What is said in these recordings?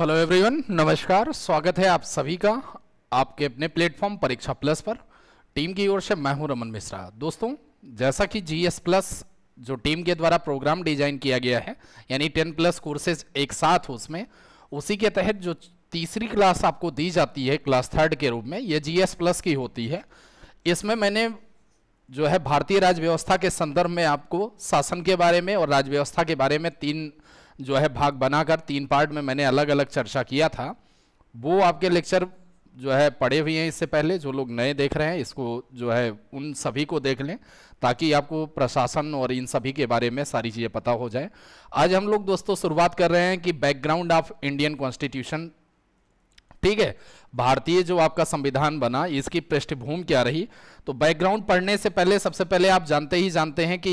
hello everyone नमस्कार स्वागत है आप सभी का आपके अपने प्लेटफॉर्म परीक्षा प्लस पर टीम की ओर से मैं हूं रमन मिश्रा दोस्तों जैसा कि जीएस प्लस जो टीम के द्वारा प्रोग्राम डिजाइन किया गया है यानी टेन प्लस कोर्सेज एक साथ हो उसमें उसी के तहत जो तीसरी क्लास आपको दी जाती है क्लास थर्ड के रूप में ये जी प्लस की होती है इसमें मैंने जो है भारतीय राज्य व्यवस्था के संदर्भ में आपको शासन के बारे में और राज्य व्यवस्था के बारे में तीन जो है भाग बनाकर तीन पार्ट में मैंने अलग अलग चर्चा किया था वो आपके लेक्चर जो है पढ़े हुए हैं इससे पहले जो लोग नए देख रहे हैं इसको जो है उन सभी को देख लें ताकि आपको प्रशासन और इन सभी के बारे में सारी चीज़ें पता हो जाए आज हम लोग दोस्तों शुरुआत कर रहे हैं कि बैकग्राउंड ऑफ इंडियन कॉन्स्टिट्यूशन ठीक है भारतीय जो आपका संविधान बना इसकी पृष्ठभूमि क्या रही तो बैकग्राउंड पढ़ने से पहले सबसे पहले आप जानते ही जानते हैं कि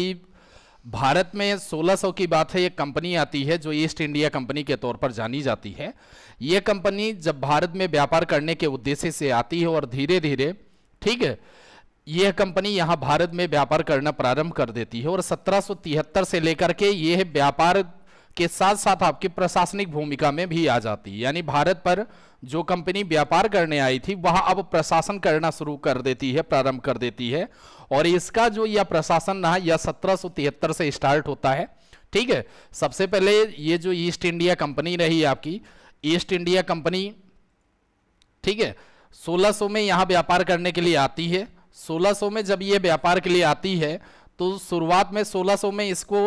भारत में 1600 की बात है ये कंपनी आती है जो ईस्ट इंडिया कंपनी के तौर पर जानी जाती है ये कंपनी जब भारत में व्यापार करने के उद्देश्य से आती है और धीरे धीरे ठीक है यह कंपनी यहाँ भारत में व्यापार करना प्रारंभ कर देती है और 1773 से लेकर के यह व्यापार के साथ साथ आपकी प्रशासनिक भूमिका में भी आ जाती है यानी भारत पर जो कंपनी व्यापार करने आई थी वह अब प्रशासन करना शुरू कर देती है प्रारंभ कर देती है और इसका जो यह प्रशासन रहा यह सत्रह से स्टार्ट होता है ठीक है सबसे पहले ये जो ईस्ट इंडिया कंपनी रही आपकी ईस्ट इंडिया कंपनी ठीक है 1600 में यहाँ व्यापार करने के लिए आती है 1600 में जब ये व्यापार के लिए आती है तो शुरुआत में 1600 में इसको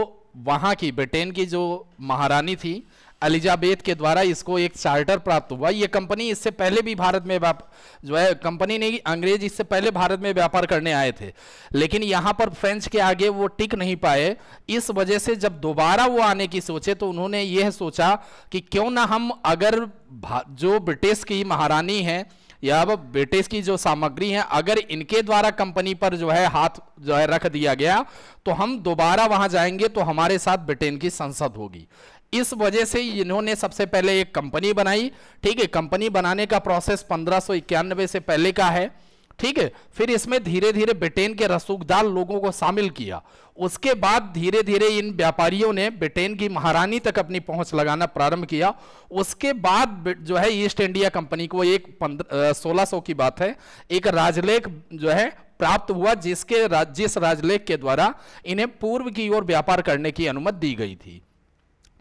वहां की ब्रिटेन की जो महारानी थी एलिजाबेथ के द्वारा इसको एक चार्टर प्राप्त हुआ ये कंपनी इससे पहले भी भारत में जो है कंपनी ने अंग्रेज इससे पहले भारत में व्यापार करने आए थे लेकिन यहाँ पर फ्रेंच के आगे वो टिक नहीं पाए इस वजह से जब दोबारा वो आने की सोचे तो उन्होंने यह सोचा कि क्यों ना हम अगर जो ब्रिटिश की महारानी है या अब ब्रिटिश की जो सामग्री है अगर इनके द्वारा कंपनी पर जो है हाथ जो है रख दिया गया तो हम दोबारा वहां जाएंगे तो हमारे साथ ब्रिटेन की संसद होगी इस वजह से इन्होंने सबसे पहले एक कंपनी बनाई ठीक है कंपनी बनाने का प्रोसेस पंद्रह से पहले का है ठीक है फिर इसमें धीरे धीरे ब्रिटेन के रसूखदार लोगों को शामिल किया उसके बाद धीरे धीरे इन व्यापारियों ने ब्रिटेन की महारानी तक अपनी पहुंच लगाना प्रारंभ किया उसके बाद जो है ईस्ट इंडिया कंपनी को एक सोलह सौ की बात है एक राजलेख जो है प्राप्त हुआ जिसके राज, जिस राजलेख के द्वारा इन्हें पूर्व की ओर व्यापार करने की अनुमति दी गई थी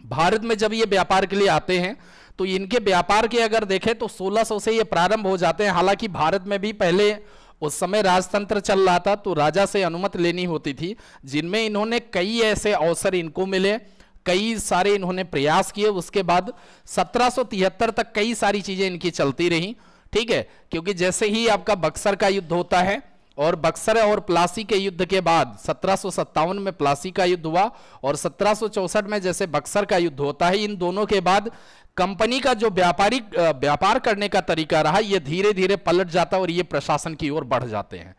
भारत में जब ये व्यापार के लिए आते हैं तो इनके व्यापार के अगर देखें तो 1600 से ये प्रारंभ हो जाते हैं हालांकि भारत में भी पहले उस समय राजतंत्र चल रहा था तो राजा से अनुमति लेनी होती थी जिनमें इन्होंने कई ऐसे अवसर इनको मिले कई सारे इन्होंने प्रयास किए उसके बाद सत्रह तक कई सारी चीज़ें इनकी चलती रही ठीक है क्योंकि जैसे ही आपका बक्सर का युद्ध होता है और बक्सर और प्लासी के युद्ध के बाद सत्रह में प्लासी का युद्ध हुआ और सत्रह में जैसे बक्सर का युद्ध होता है इन दोनों के बाद कंपनी का जो व्यापारिक व्यापार करने का तरीका रहा यह धीरे धीरे पलट जाता और ये प्रशासन की ओर बढ़ जाते हैं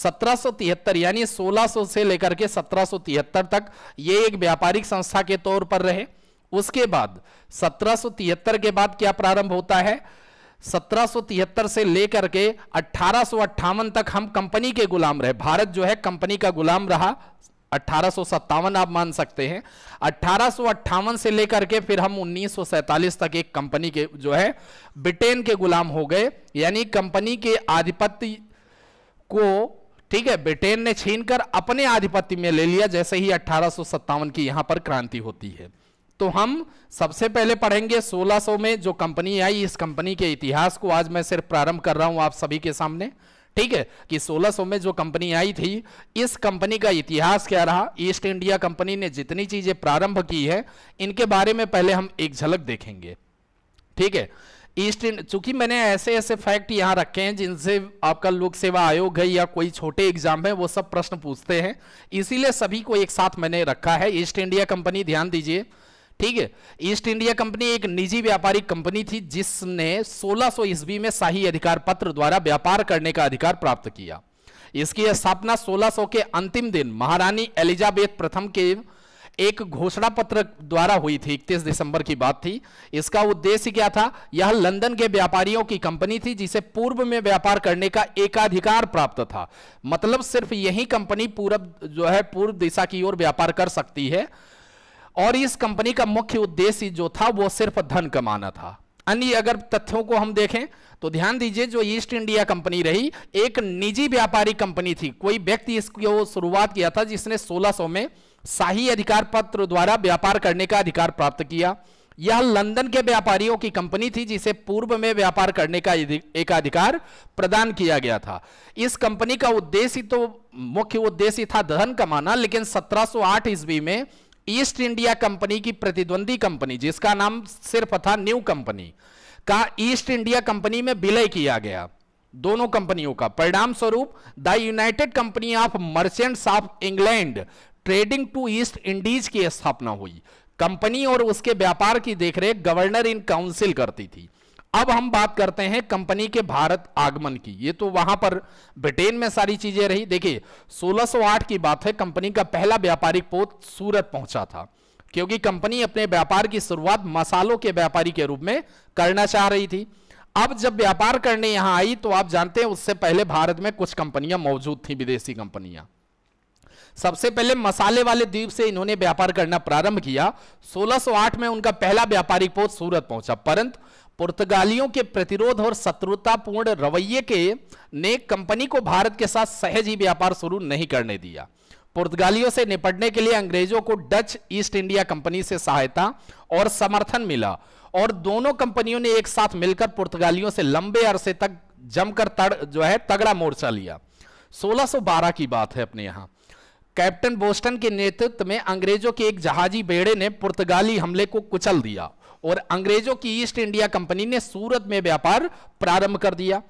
1773 यानी 1600 से लेकर के 1773 तक ये एक व्यापारिक संस्था के तौर पर रहे उसके बाद 1773 के बाद क्या प्रारंभ होता है 1773 से लेकर के अट्ठारह तक हम कंपनी के गुलाम रहे भारत जो है कंपनी का गुलाम रहा अट्ठारह आप मान सकते हैं अट्ठारह से लेकर के फिर हम 1947 तक एक कंपनी के जो है ब्रिटेन के गुलाम हो गए यानी कंपनी के आधिपत्य को ठीक है ब्रिटेन ने छीनकर अपने आधिपत्य में ले लिया जैसे ही अट्ठारह की यहां पर क्रांति होती है तो हम सबसे पहले पढ़ेंगे 1600 में जो कंपनी आई इस कंपनी के इतिहास को आज मैं सिर्फ प्रारंभ कर रहा हूं आप सभी के सामने ठीक है कि 1600 में जो कंपनी आई थी इस कंपनी का इतिहास क्या रहा ईस्ट इंडिया कंपनी ने जितनी चीजें प्रारंभ की है इनके बारे में पहले हम एक झलक देखेंगे ठीक है ईस्ट चूंकि मैंने ऐसे ऐसे फैक्ट यहां रखे हैं जिनसे आपका लोक सेवा आयोग है या कोई छोटे एग्जाम है वो सब प्रश्न पूछते हैं इसीलिए सभी को एक साथ मैंने रखा है ईस्ट इंडिया कंपनी ध्यान दीजिए ठीक है ईस्ट इंडिया कंपनी एक निजी व्यापारिक कंपनी थी जिसने 1600 सौ ईस्वी में शाही अधिकार पत्र द्वारा व्यापार करने का अधिकार प्राप्त किया इसकी स्थापना 1600 के अंतिम दिन महारानी एलिजाबेथ प्रथम के एक घोषणा पत्र द्वारा हुई थी इकतीस दिसंबर की बात थी इसका उद्देश्य क्या था यह लंदन के व्यापारियों की कंपनी थी जिसे पूर्व में व्यापार करने का एकाधिकार प्राप्त था मतलब सिर्फ यही कंपनी पूर्व जो है पूर्व दिशा की ओर व्यापार कर सकती है और इस कंपनी का मुख्य उद्देश्य जो था वो सिर्फ धन कमाना था अन्य अगर तथ्यों को हम देखें तो ध्यान दीजिए जो ईस्ट इंडिया कंपनी रही एक निजी व्यापारी कंपनी थी कोई व्यक्ति इसको शुरुआत किया था जिसने 1600 में शाही अधिकार पत्र द्वारा व्यापार करने का अधिकार प्राप्त किया यह लंदन के व्यापारियों की कंपनी थी जिसे पूर्व में व्यापार करने का एक अधिकार प्रदान किया गया था इस कंपनी का उद्देश्य तो मुख्य उद्देश्य था धन कमाना लेकिन 1708 ईस्वी में ईस्ट इंडिया कंपनी की प्रतिद्वंदी कंपनी जिसका नाम सिर्फ था न्यू कंपनी का ईस्ट इंडिया कंपनी में विलय किया गया दोनों कंपनियों का परिणाम स्वरूप the United Company of Merchants of England trading to East Indies की स्थापना हुई कंपनी और उसके व्यापार की देखरेख गवर्नर इन काउंसिल करती थी अब हम बात करते हैं कंपनी के भारत आगमन की ये तो वहां पर ब्रिटेन में सारी चीजें रही देखिए 1608 की बात है कंपनी का पहला व्यापारिक पोत सूरत पहुंचा था क्योंकि कंपनी अपने व्यापार की शुरुआत मसालों के व्यापारी के रूप में करना चाह रही थी अब जब व्यापार करने यहां आई तो आप जानते हैं उससे पहले भारत में कुछ कंपनियां मौजूद थी विदेशी कंपनियां सबसे पहले मसाले वाले द्वीप से इन्होंने व्यापार करना प्रारंभ किया 1608 में उनका पहला व्यापारिक पोत सूरत पहुंचा परंतु पुर्तगालियों के प्रतिरोध और शत्रुतापूर्ण रवैये के ने कंपनी को भारत के साथ सहज ही व्यापार शुरू नहीं करने दिया पुर्तगालियों से निपटने के लिए अंग्रेजों को डच ईस्ट इंडिया कंपनी से सहायता और समर्थन मिला और दोनों कंपनियों ने एक साथ मिलकर पुर्तगालियों से लंबे अरसे तक जमकर तड़ जो है तगड़ा मोर्चा लिया 1612 की बात है अपने यहां कैप्टन बोस्टन के नेतृत्व में अंग्रेजों के एक जहाजी बेड़े ने पुर्तगाली हमले को कुचल दिया और अंग्रेजों की ईस्ट इंडिया कंपनी ने सूरत में व्यापार प्रारंभ कर दिया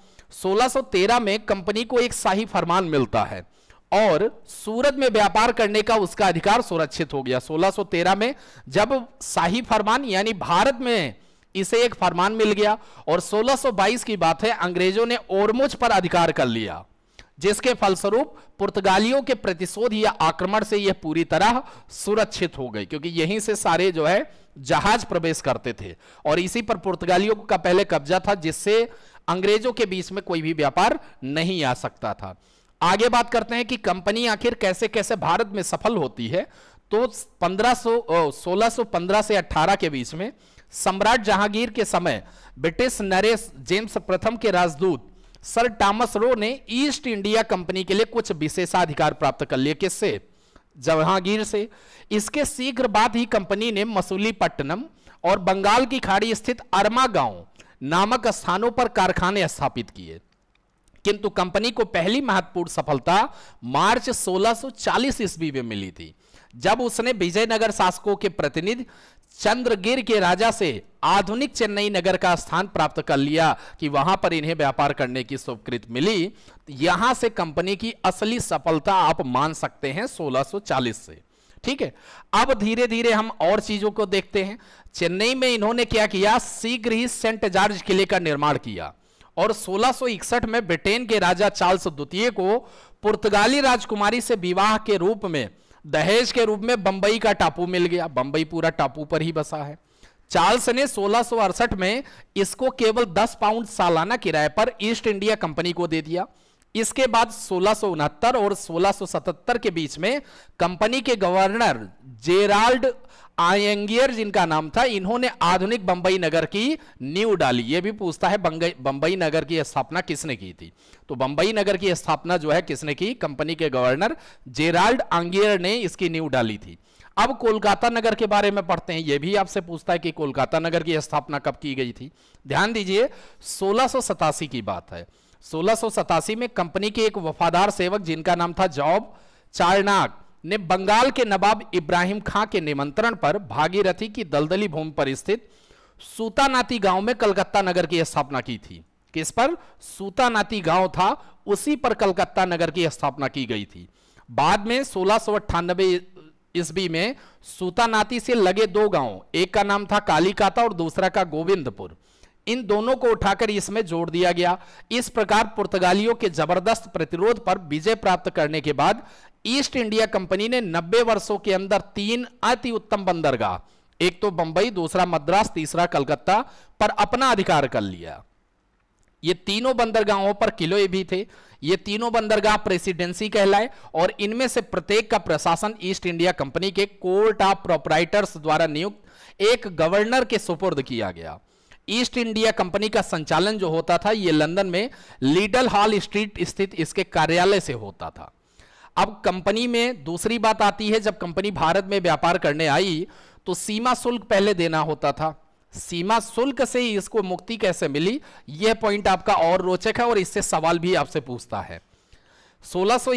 1613 में कंपनी को एक शाही फरमान मिलता है और सूरत में व्यापार करने का उसका अधिकार सुरक्षित हो गया 1613 में जब शाही फरमान यानी भारत में इसे एक फरमान मिल गया और 1622 की बात है अंग्रेजों ने ओरमुज पर अधिकार कर लिया जिसके फलस्वरूप पुर्तगालियों के प्रतिशोध या आक्रमण से यह पूरी तरह सुरक्षित हो गई क्योंकि यहीं से सारे जो है जहाज प्रवेश करते थे और इसी पर पुर्तगालियों का पहले कब्जा था जिससे अंग्रेजों के बीच में कोई भी व्यापार नहीं आ सकता था आगे बात करते हैं कि कंपनी आखिर कैसे कैसे भारत में सफल होती है तो 1500 1615 से 18 के बीच में सम्राट जहांगीर के समय ब्रिटिश नरेश जेम्स प्रथम के राजदूत सर टॉमस रो ने ईस्ट इंडिया कंपनी के लिए कुछ विशेषाधिकार प्राप्त कर लिए किससे जहांगीर से इसके शीघ्र बाद ही कंपनी ने मसूलीपट्टनम और बंगाल की खाड़ी स्थित अरमा गांव नामक स्थानों पर कारखाने स्थापित किए किंतु कंपनी को पहली महत्वपूर्ण सफलता मार्च 1640 ईस्वी में मिली थी जब उसने विजयनगर शासकों के प्रतिनिधि चंद्रगिर के राजा से आधुनिक चेन्नई नगर का स्थान प्राप्त कर लिया कि वहां पर इन्हें व्यापार करने की स्वीकृत मिली यहां से कंपनी की असली सफलता आप मान सकते हैं 1640 से ठीक है अब धीरे धीरे हम और चीजों को देखते हैं चेन्नई में इन्होंने क्या किया शीघ्र ही सेंट जॉर्ज किले का निर्माण किया और 1661 में ब्रिटेन के राजा चार्ल्स द्वितीय को पुर्तगाली राजकुमारी से विवाह के रूप में दहेज के रूप में बंबई का टापू मिल गया बंबई पूरा टापू पर ही बसा है चार्ल्स ने सोलह में इसको केवल 10 पाउंड सालाना किराए पर ईस्ट इंडिया कंपनी को दे दिया इसके बाद सोलह और सोलह के बीच में कंपनी के गवर्नर जेराल्ड आयंगियर जिनका नाम था इन्होंने आधुनिक बंबई नगर की नींव डाली ये भी पूछता है बंबई नगर की स्थापना किसने की थी तो बंबई नगर की स्थापना जो है किसने की कंपनी के गवर्नर जेराल्ड आंगियर ने इसकी नींव डाली थी अब कोलकाता नगर के बारे में पढ़ते हैं यह भी आपसे पूछता है कि कोलकाता नगर की स्थापना कब की गई थी ध्यान दीजिए सोलह की बात है सोलह में कंपनी के एक वफादार सेवक जिनका नाम था जॉब चारनाग ने बंगाल के नवाब इब्राहिम खां के निमंत्रण पर भागीरथी की दलदली भूमि पर स्थित सूतानाती गांव में कलकत्ता नगर की स्थापना की थी किस पर सूतानाती गांव था उसी पर कलकत्ता नगर की स्थापना की गई थी बाद में सोलह ईस्वी में सूतानाती से लगे दो गांव एक का नाम था कालीकाता और दूसरा का गोविंदपुर इन दोनों को उठाकर इसमें जोड़ दिया गया इस प्रकार पुर्तगालियों के जबरदस्त प्रतिरोध पर विजय प्राप्त करने के बाद ईस्ट इंडिया कंपनी ने 90 वर्षों के अंदर तीन अति उत्तम बंदरगाह एक तो बंबई दूसरा मद्रास तीसरा कलकत्ता पर अपना अधिकार कर लिया ये तीनों बंदरगाहों पर किलोए भी थे ये तीनों बंदरगाह प्रेसिडेंसी कहलाए और इनमें से प्रत्येक का प्रशासन ईस्ट इंडिया कंपनी के कोर्ट ऑफ प्रोपराइटर्स द्वारा नियुक्त एक गवर्नर के सुपुर्द किया गया ईस्ट इंडिया कंपनी का संचालन जो होता था यह लंदन में लिटल हॉल स्ट्रीट स्थित इसके कार्यालय से होता था अब कंपनी में दूसरी बात आती है जब कंपनी भारत में व्यापार करने आई तो सीमा शुल्क पहले देना होता था सीमा शुल्क से इसको मुक्ति कैसे मिली यह पॉइंट आपका और रोचक है और इससे सवाल भी आपसे पूछता है सोलह सौ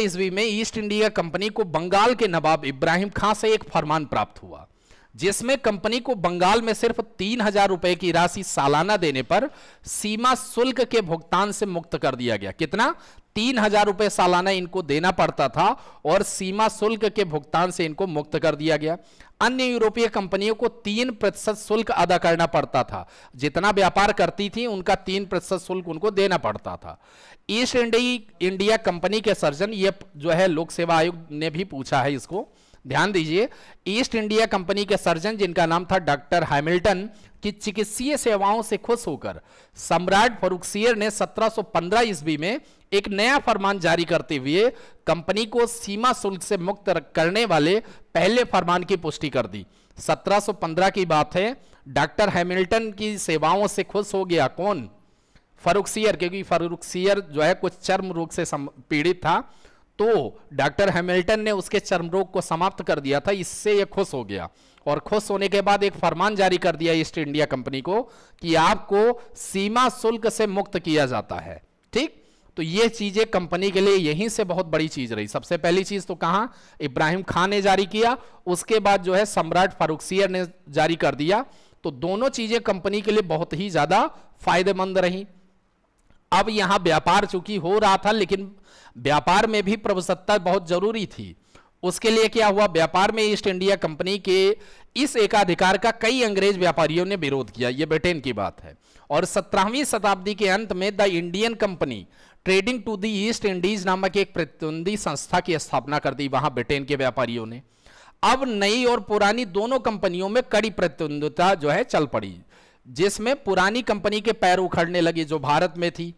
ईस्वी में ईस्ट इंडिया कंपनी को बंगाल के नवाब इब्राहिम खां से एक फरमान प्राप्त हुआ जिसमें कंपनी को बंगाल में सिर्फ तीन हजार रुपए की राशि सालाना देने पर सीमा शुल्क के भुगतान से मुक्त कर दिया गया कितना तीन हजार रुपए सालाना इनको देना पड़ता था और सीमा शुल्क के भुगतान से इनको मुक्त कर दिया गया अन्य यूरोपीय कंपनियों को तीन प्रतिशत शुल्क अदा करना पड़ता था जितना व्यापार करती थी उनका तीन प्रतिशत शुल्क उनको देना पड़ता था ईस्ट इंडिया कंपनी के सर्जन ये जो है लोक सेवा आयोग ने भी पूछा है इसको ध्यान दीजिए ईस्ट इंडिया कंपनी के सर्जन जिनका नाम था डॉक्टर हैमिल्टन की चिकित्सीय सेवाओं से खुश होकर सम्राट फरुखसियर ने 1715 ईस्वी में एक नया फरमान जारी करते हुए कंपनी को सीमा शुल्क से मुक्त करने वाले पहले फरमान की पुष्टि कर दी 1715 की बात है डॉक्टर हैमिल्टन की सेवाओं से खुश हो गया कौन फरुखसियर क्योंकि फरुखसियर जो है कुछ चर्म रोग से पीड़ित था तो डॉक्टर हैमिल्टन ने उसके चर्म रोग को समाप्त कर दिया था इससे यह खुश हो गया और खुश होने के बाद एक फरमान जारी कर दिया ईस्ट इंडिया कंपनी को कि आपको सीमा शुल्क से मुक्त किया जाता है ठीक तो ये चीजें कंपनी के लिए यहीं से बहुत बड़ी चीज रही सबसे पहली चीज तो कहा इब्राहिम खान ने जारी किया उसके बाद जो है सम्राट फारूकसियर ने जारी कर दिया तो दोनों चीजें कंपनी के लिए बहुत ही ज्यादा फायदेमंद रही अब यहां व्यापार चूंकि हो रहा था लेकिन व्यापार में भी प्रभुसत्ता बहुत जरूरी थी उसके लिए क्या हुआ व्यापार में ईस्ट इंडिया कंपनी के इस एकाधिकार का कई अंग्रेज व्यापारियों ने विरोध किया यह ब्रिटेन की बात है और सत्रहवीं शताब्दी के अंत में the Indian company trading to the East Indies नामक एक प्रतिद्वंदी संस्था की स्थापना कर दी वहां ब्रिटेन के व्यापारियों ने अब नई और पुरानी दोनों कंपनियों में कड़ी प्रतिद्वंदता जो है चल पड़ी जिसमें पुरानी कंपनी के पैर उखड़ने लगे जो भारत में थी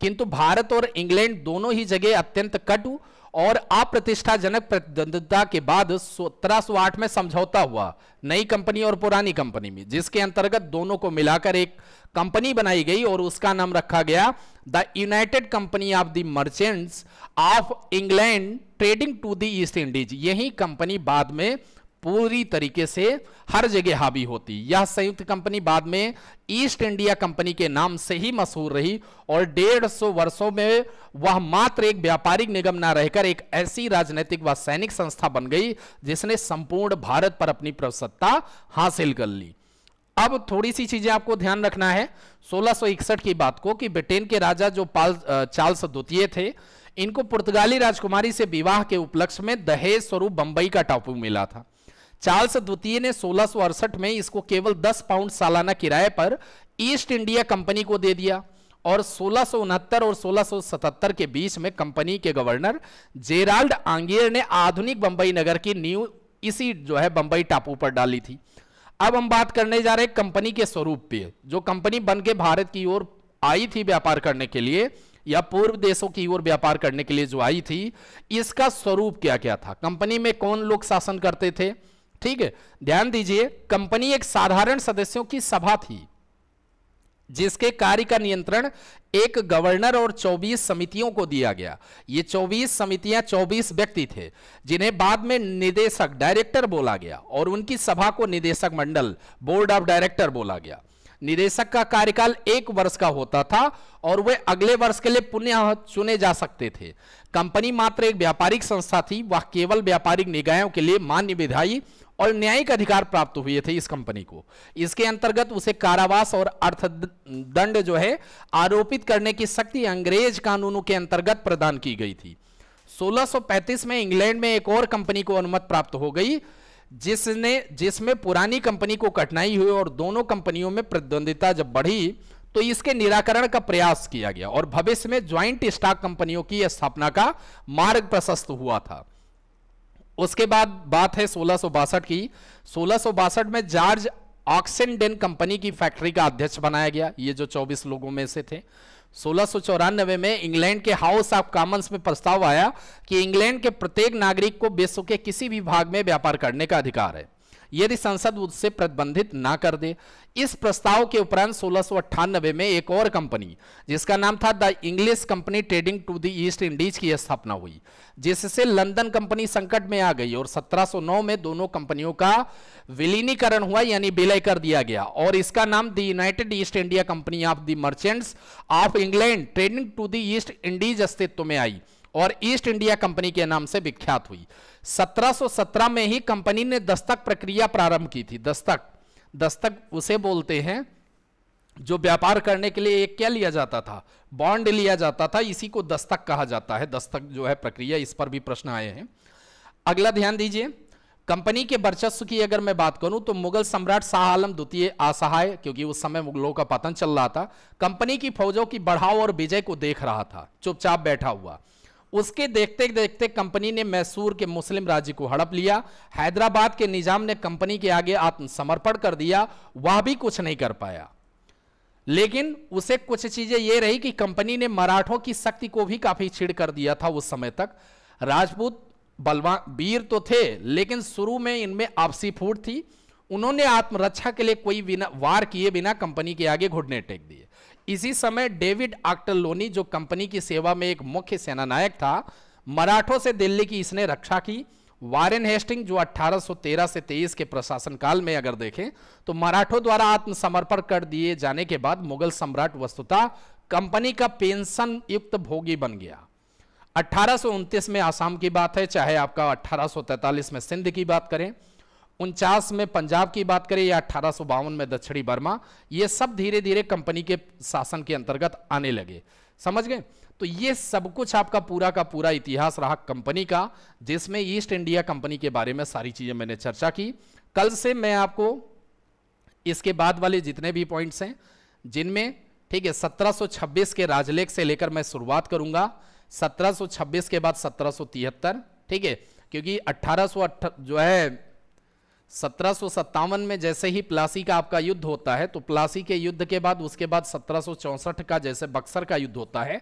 किंतु भारत और इंग्लैंड दोनों ही जगह अत्यंत कटु और अप्रतिष्ठाजनक प्रतिद्वंदता के बाद सत्रह में समझौता हुआ नई कंपनी और पुरानी कंपनी में जिसके अंतर्गत दोनों को मिलाकर एक कंपनी बनाई गई और उसका नाम रखा गया the United Company of the Merchants of England trading to the East Indies यही कंपनी बाद में पूरी तरीके से हर जगह हावी होती यह संयुक्त कंपनी बाद में ईस्ट इंडिया कंपनी के नाम से ही मशहूर रही और डेढ़ सौ वर्षों में वह मात्र एक व्यापारिक निगम न रहकर एक ऐसी राजनीतिक व सैनिक संस्था बन गई जिसने संपूर्ण भारत पर अपनी प्रसत्ता हासिल कर ली अब थोड़ी सी चीजें आपको ध्यान रखना है 1661 की बात को कि ब्रिटेन के राजा जो पाल चार्ल्स द्वितीय थे इनको पुर्तगाली राजकुमारी से विवाह के उपलक्ष्य में दहेज स्वरूप बंबई का टापू मिला था चार्ल्स द्वितीय ने सोलह में इसको केवल 10 पाउंड सालाना किराए पर ईस्ट इंडिया कंपनी को दे दिया और सोलह और 1677 के बीच में कंपनी के गवर्नर जेराल्ड आंगेर ने आधुनिक बंबई नगर की न्यू इसी जो है बंबई टापू पर डाली थी अब हम बात करने जा रहे कंपनी के स्वरूप पे जो कंपनी बन के भारत की ओर आई थी व्यापार करने के लिए या पूर्व देशों की ओर व्यापार करने के लिए जो आई थी इसका स्वरूप क्या क्या था कंपनी में कौन लोग शासन करते थे ठीक है ध्यान दीजिए कंपनी एक साधारण सदस्यों की सभा थी जिसके कार्य का नियंत्रण एक गवर्नर और 24 समितियों को दिया गया ये 24 समितियां 24 व्यक्ति थे जिन्हें बाद में निदेशक डायरेक्टर बोला गया और उनकी सभा को निदेशक मंडल बोर्ड ऑफ डायरेक्टर बोला गया निदेशक का कार्यकाल एक वर्ष का होता था और वे अगले वर्ष के लिए पुनः चुने जा सकते थे कंपनी मात्र एक व्यापारिक संस्था थी वह केवल व्यापारिक निकायों के लिए मान्य विधायी और न्यायिक अधिकार प्राप्त हुए थे इस कंपनी को इसके अंतर्गत उसे कारावास और अर्थदंड जो है आरोपित करने की शक्ति अंग्रेज कानूनों के अंतर्गत प्रदान की गई थी 1635 में इंग्लैंड में एक और कंपनी को अनुमति प्राप्त हो गई जिसने जिसमें पुरानी कंपनी को कठिनाई हुई और दोनों कंपनियों में प्रतिद्वंदिता जब बढ़ी तो इसके निराकरण का प्रयास किया गया और भविष्य में ज्वाइंट स्टॉक कंपनियों की स्थापना का मार्ग प्रशस्त हुआ था उसके बाद बात है सोलह की सोलह में जॉर्ज ऑक्सेनडेन कंपनी की फैक्ट्री का अध्यक्ष बनाया गया ये जो 24 लोगों में से थे सोलह में इंग्लैंड के हाउस ऑफ कॉमन्स में प्रस्ताव आया कि इंग्लैंड के प्रत्येक नागरिक को विश्व के किसी भी भाग में व्यापार करने का अधिकार है यदि संसद उससे प्रतिबंधित ना कर दे इस प्रस्ताव के उपरांत सोलह में एक और कंपनी जिसका नाम था the English Company trading to the East Indies की स्थापना हुई जिससे लंदन कंपनी संकट में आ गई और 1709 में दोनों कंपनियों का विलीनीकरण हुआ यानी विलय कर दिया गया और इसका नाम the United East India Company of the Merchants of England trading to the East Indies अस्तित्व में आई और ईस्ट इंडिया कंपनी के नाम से विख्यात हुई 1717 में ही कंपनी ने दस्तक प्रक्रिया प्रारंभ की थी दस्तक दस्तक उसे बोलते हैं जो व्यापार करने के लिए एक क्या लिया जाता था बॉन्ड लिया जाता था इसी को दस्तक कहा जाता है दस्तक जो है प्रक्रिया इस पर भी प्रश्न आए हैं अगला ध्यान दीजिए कंपनी के वर्चस्व की अगर मैं बात करूं तो मुगल सम्राट शाह आलम द्वितीय असहाय क्योंकि उस समय मुगलों का पतन चल रहा था कंपनी की फौजों की बढ़ाव और विजय को देख रहा था चुपचाप बैठा हुआ उसके देखते देखते कंपनी ने मैसूर के मुस्लिम राज्य को हड़प लिया हैदराबाद के निजाम ने कंपनी के आगे आत्मसमर्पण कर दिया वह भी कुछ नहीं कर पाया लेकिन उसे कुछ चीजें यह रही कि कंपनी ने मराठों की शक्ति को भी काफी छिड़ कर दिया था उस समय तक राजपूत बलवान वीर तो थे लेकिन शुरू में इनमें आपसी फूट थी उन्होंने आत्मरक्षा के लिए कोई बिना वार किए बिना कंपनी के आगे घुटने टेक दिए इसी समय डेविड आक्टलोनी जो कंपनी की सेवा में एक मुख्य सेनानायक था मराठों से दिल्ली की इसने रक्षा की वारेन हेस्टिंग जो 1813 से 23 के प्रशासन काल में अगर देखें तो मराठों द्वारा आत्मसमर्पण कर दिए जाने के बाद मुगल सम्राट वस्तुतः कंपनी का पेंशन युक्त भोगी बन गया अट्ठारह में आसाम की बात है चाहे आपका 1843 में सिंध की बात करें उनचास में पंजाब की बात करें या अठारह में दक्षिणी बर्मा ये सब धीरे धीरे कंपनी के शासन के अंतर्गत आने लगे समझ गए तो ये सब कुछ आपका पूरा का पूरा इतिहास रहा कंपनी का जिसमें ईस्ट इंडिया कंपनी के बारे में सारी चीजें मैंने चर्चा की कल से मैं आपको इसके बाद वाले जितने भी पॉइंट्स हैं जिनमें ठीक है 1726 के राजलेख से लेकर मैं शुरुआत करूंगा 1726 के बाद 1773 ठीक है क्योंकि अट्ठारह जो है सत्रह में जैसे ही प्लासी का आपका युद्ध होता है तो प्लासी के युद्ध के बाद उसके बाद सत्रह का जैसे बक्सर का युद्ध होता है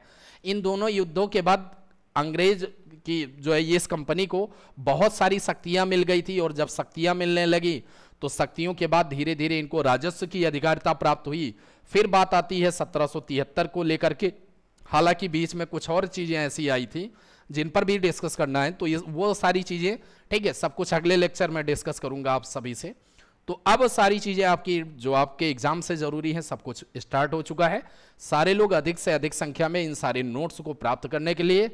इन दोनों युद्धों के बाद अंग्रेज की जो है ये इस कंपनी को बहुत सारी शक्तियां मिल गई थी और जब शक्तियां मिलने लगी तो शक्तियों के बाद धीरे धीरे इनको राजस्व की अधिकारिता प्राप्त हुई फिर बात आती है सत्रह को लेकर के हालांकि बीच में कुछ और चीजें ऐसी आई थी जिन पर भी डिस्कस करना है तो ये वो सारी चीज़ें ठीक है सब कुछ अगले लेक्चर में डिस्कस करूंगा आप सभी से तो अब सारी चीज़ें आपकी जो आपके एग्जाम से ज़रूरी है सब कुछ स्टार्ट हो चुका है सारे लोग अधिक से अधिक संख्या में इन सारे नोट्स को प्राप्त करने के लिए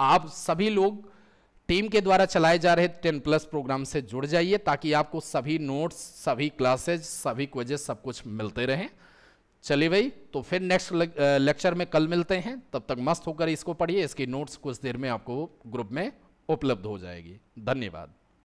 आप सभी लोग टीम के द्वारा चलाए जा रहे टेन प्लस प्रोग्राम से जुड़ जाइए ताकि आपको सभी नोट्स सभी क्लासेज सभी क्वेजेस सब कुछ मिलते रहें चलिए भाई तो फिर नेक्स्ट लेक्चर में कल मिलते हैं तब तक मस्त होकर इसको पढ़िए इसकी नोट्स कुछ देर में आपको ग्रुप में उपलब्ध हो जाएगी धन्यवाद